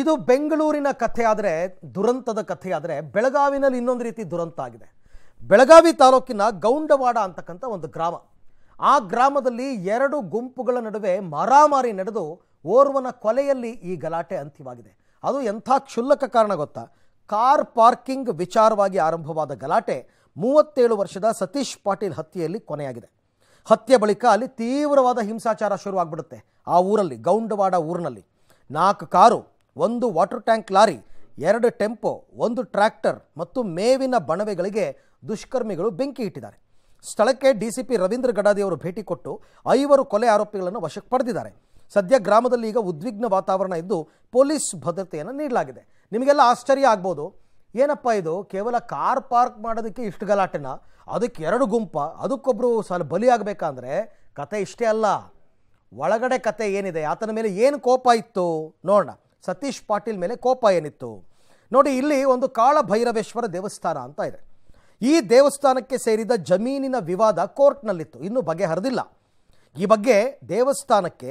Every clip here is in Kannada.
ಇದು ಬೆಂಗಳೂರಿನ ಕಥೆಯಾದರೆ ದುರಂತದ ಕಥೆಯಾದರೆ ಬೆಳಗಾವಿನಲ್ಲಿ ಇನ್ನೊಂದು ರೀತಿ ದುರಂತ ಆಗಿದೆ ಬೆಳಗಾವಿ ತಾಲೂಕಿನ ಗೌಂಡವಾಡ ಅಂತಕ್ಕಂಥ ಒಂದು ಗ್ರಾಮ ಆ ಗ್ರಾಮದಲ್ಲಿ ಎರಡು ಗುಂಪುಗಳ ನಡುವೆ ಮಾರಾಮಾರಿ ನಡೆದು ಓರ್ವನ ಕೊಲೆಯಲ್ಲಿ ಈ ಗಲಾಟೆ ಅಂತ್ಯವಾಗಿದೆ ಅದು ಎಂಥ ಕ್ಷುಲ್ಲಕ ಕಾರಣ ಗೊತ್ತಾ ಕಾರ್ ಪಾರ್ಕಿಂಗ್ ವಿಚಾರವಾಗಿ ಆರಂಭವಾದ ಗಲಾಟೆ ಮೂವತ್ತೇಳು ವರ್ಷದ ಸತೀಶ್ ಪಾಟೀಲ್ ಹತ್ಯೆಯಲ್ಲಿ ಕೊನೆಯಾಗಿದೆ ಹತ್ಯೆ ಬಳಿಕ ಅಲ್ಲಿ ತೀವ್ರವಾದ ಹಿಂಸಾಚಾರ ಶುರುವಾಗ್ಬಿಡುತ್ತೆ ಆ ಊರಲ್ಲಿ ಗೌಂಡವಾಡ ಊರಿನಲ್ಲಿ ನಾಲ್ಕು ಕಾರು ಒಂದು ವಾಟರ್ ಟ್ಯಾಂಕ್ ಲಾರಿ ಎರಡು ಟೆಂಪೋ ಒಂದು ಟ್ರ್ಯಾಕ್ಟರ್ ಮತ್ತು ಮೇವಿನ ಬಣವೆಗಳಿಗೆ ದುಷ್ಕರ್ಮಿಗಳು ಬೆಂಕಿ ಇಟ್ಟಿದ್ದಾರೆ ಸ್ಥಳಕ್ಕೆ ಡಿಸಿಪಿ ರವೀಂದ್ರ ಗಡಾದಿಯವರು ಅವರು ಭೇಟಿ ಕೊಟ್ಟು ಐವರು ಕೊಲೆ ಆರೋಪಿಗಳನ್ನು ವಶಕ್ಕೆ ಪಡೆದಿದ್ದಾರೆ ಸದ್ಯ ಗ್ರಾಮದಲ್ಲಿ ಈಗ ಉದ್ವಿಗ್ನ ವಾತಾವರಣ ಇದ್ದು ಪೊಲೀಸ್ ಭದ್ರತೆಯನ್ನು ನೀಡಲಾಗಿದೆ ನಿಮಗೆಲ್ಲ ಆಶ್ಚರ್ಯ ಆಗ್ಬೋದು ಏನಪ್ಪ ಇದು ಕೇವಲ ಕಾರ್ ಪಾರ್ಕ್ ಮಾಡೋದಕ್ಕೆ ಇಷ್ಟು ಗಲಾಟೆನ ಅದಕ್ಕೆ ಎರಡು ಗುಂಪ ಅದಕ್ಕೊಬ್ಬರು ಸಾಲ ಬಲಿಯಾಗಬೇಕಂದ್ರೆ ಕತೆ ಇಷ್ಟೇ ಅಲ್ಲ ಒಳಗಡೆ ಕತೆ ಏನಿದೆ ಆತನ ಮೇಲೆ ಏನು ಕೋಪ ಇತ್ತು ನೋಡೋಣ ಸತೀಶ್ ಪಾಟೀಲ್ ಮೇಲೆ ಕೋಪ ಏನಿತ್ತು ನೋಡಿ ಇಲ್ಲಿ ಒಂದು ಕಾಳಭೈರವೇಶ್ವರ ದೇವಸ್ಥಾನ ಅಂತ ಇದೆ ಈ ದೇವಸ್ಥಾನಕ್ಕೆ ಸೇರಿದ ಜಮೀನಿನ ವಿವಾದ ಕೋರ್ಟ್ನಲ್ಲಿತ್ತು ಇನ್ನೂ ಬಗೆಹರಿದಿಲ್ಲ ಈ ಬಗ್ಗೆ ದೇವಸ್ಥಾನಕ್ಕೆ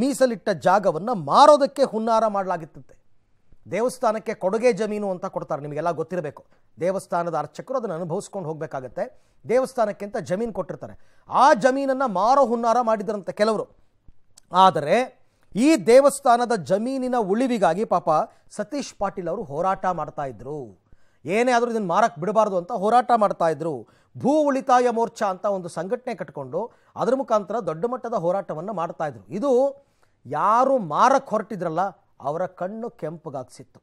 ಮೀಸಲಿಟ್ಟ ಜಾಗವನ್ನು ಮಾರೋದಕ್ಕೆ ಹುನ್ನಾರ ಮಾಡಲಾಗಿತ್ತಂತೆ ದೇವಸ್ಥಾನಕ್ಕೆ ಕೊಡುಗೆ ಜಮೀನು ಅಂತ ಕೊಡ್ತಾರೆ ನಿಮಗೆಲ್ಲ ಗೊತ್ತಿರಬೇಕು ದೇವಸ್ಥಾನದ ಅರ್ಚಕರು ಅದನ್ನು ಅನುಭವಿಸ್ಕೊಂಡು ಹೋಗಬೇಕಾಗತ್ತೆ ದೇವಸ್ಥಾನಕ್ಕಿಂತ ಜಮೀನು ಕೊಟ್ಟಿರ್ತಾರೆ ಆ ಜಮೀನನ್ನು ಮಾರೋ ಹುನ್ನಾರ ಮಾಡಿದ್ರಂತೆ ಕೆಲವರು ಆದರೆ ಈ ದೇವಸ್ಥಾನದ ಜಮೀನಿನ ಉಳಿವಿಗಾಗಿ ಪಾಪ ಸತೀಶ್ ಪಾಟೀಲ್ ಅವರು ಹೋರಾಟ ಮಾಡ್ತಾ ಇದ್ರು ಏನೇ ಆದರೂ ಇದನ್ನು ಮಾರಕ್ಕೆ ಬಿಡಬಾರ್ದು ಅಂತ ಹೋರಾಟ ಮಾಡ್ತಾ ಇದ್ರು ಭೂ ಉಳಿತಾಯ ಮೋರ್ಚಾ ಅಂತ ಒಂದು ಸಂಘಟನೆ ಕಟ್ಕೊಂಡು ಅದರ ಮುಖಾಂತರ ದೊಡ್ಡ ಮಟ್ಟದ ಹೋರಾಟವನ್ನು ಮಾಡ್ತಾ ಇದ್ರು ಇದು ಯಾರು ಮಾರಕ್ಕೆ ಹೊರಟಿದ್ರಲ್ಲ ಅವರ ಕಣ್ಣು ಕೆಂಪಗಾಗ್ಸಿತ್ತು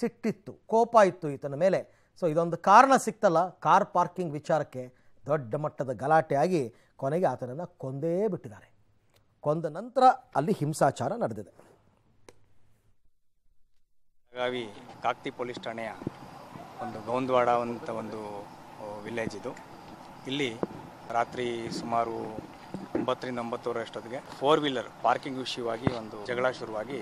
ಸಿಟ್ಟಿತ್ತು ಕೋಪ ಇತ್ತು ಈತನ ಮೇಲೆ ಸೊ ಇದೊಂದು ಕಾರಣ ಸಿಕ್ತಲ್ಲ ಕಾರ್ ಪಾರ್ಕಿಂಗ್ ವಿಚಾರಕ್ಕೆ ದೊಡ್ಡ ಮಟ್ಟದ ಗಲಾಟೆಯಾಗಿ ಕೊನೆಗೆ ಆತನನ್ನು ಕೊಂದೇ ಬಿಟ್ಟಿದ್ದಾರೆ ಕೊಂದ ನಂತರ ಅಲ್ಲಿ ಹಿಂಸಾಚಾರ ನಡೆದಿದೆ ಬೆಳಗಾವಿ ಕಾಕ್ತಿ ಪೊಲೀಸ್ ಠಾಣೆಯ ಒಂದು ಗೌಂದ್ವಾಡ ಅಂತ ಒಂದು ವಿಲೇಜ್ ಇದು ಇಲ್ಲಿ ರಾತ್ರಿ ಸುಮಾರು ಒಂಬತ್ತರಿಂದ ಒಂಬತ್ತೂವರೆ ಅಷ್ಟೊತ್ತಿಗೆ ಫೋರ್ ವೀಲರ್ ಪಾರ್ಕಿಂಗ್ ವಿಷಯವಾಗಿ ಒಂದು ಜಗಳ ಶುರುವಾಗಿ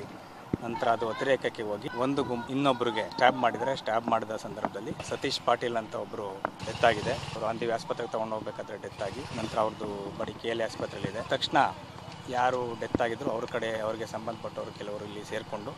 ನಂತರ ಅದು ಅತಿರೇಕಕ್ಕೆ ಹೋಗಿ ಒಂದು ಗುಂಪು ಇನ್ನೊಬ್ಬರಿಗೆ ಸ್ಟ್ಯಾಬ್ ಮಾಡಿದರೆ ಸ್ಟ್ಯಾಬ್ ಮಾಡಿದ ಸಂದರ್ಭದಲ್ಲಿ ಸತೀಶ್ ಪಾಟೀಲ್ ಅಂತ ಒಬ್ಬರು ಡೆತ್ ಆಗಿದೆ ಅವರು ಅಂದಿವಿ ಆಸ್ಪತ್ರೆಗೆ ತೊಗೊಂಡು ಹೋಗ್ಬೇಕಾದ್ರೆ ಡೆತ್ ಆಗಿ ನಂತರ ಅವ್ರದ್ದು ಬಡಿ ಕೆ ಎಲ್ ಆಸ್ಪತ್ರೆಯಲ್ಲಿ ಇದೆ ತಕ್ಷಣ ಯಾರು ಡೆತ್ ಆಗಿದ್ರು ಅವ್ರ ಕಡೆ ಅವ್ರಿಗೆ ಸಂಬಂಧಪಟ್ಟವರು ಕೆಲವರು ಇಲ್ಲಿ ಸೇರಿಕೊಂಡು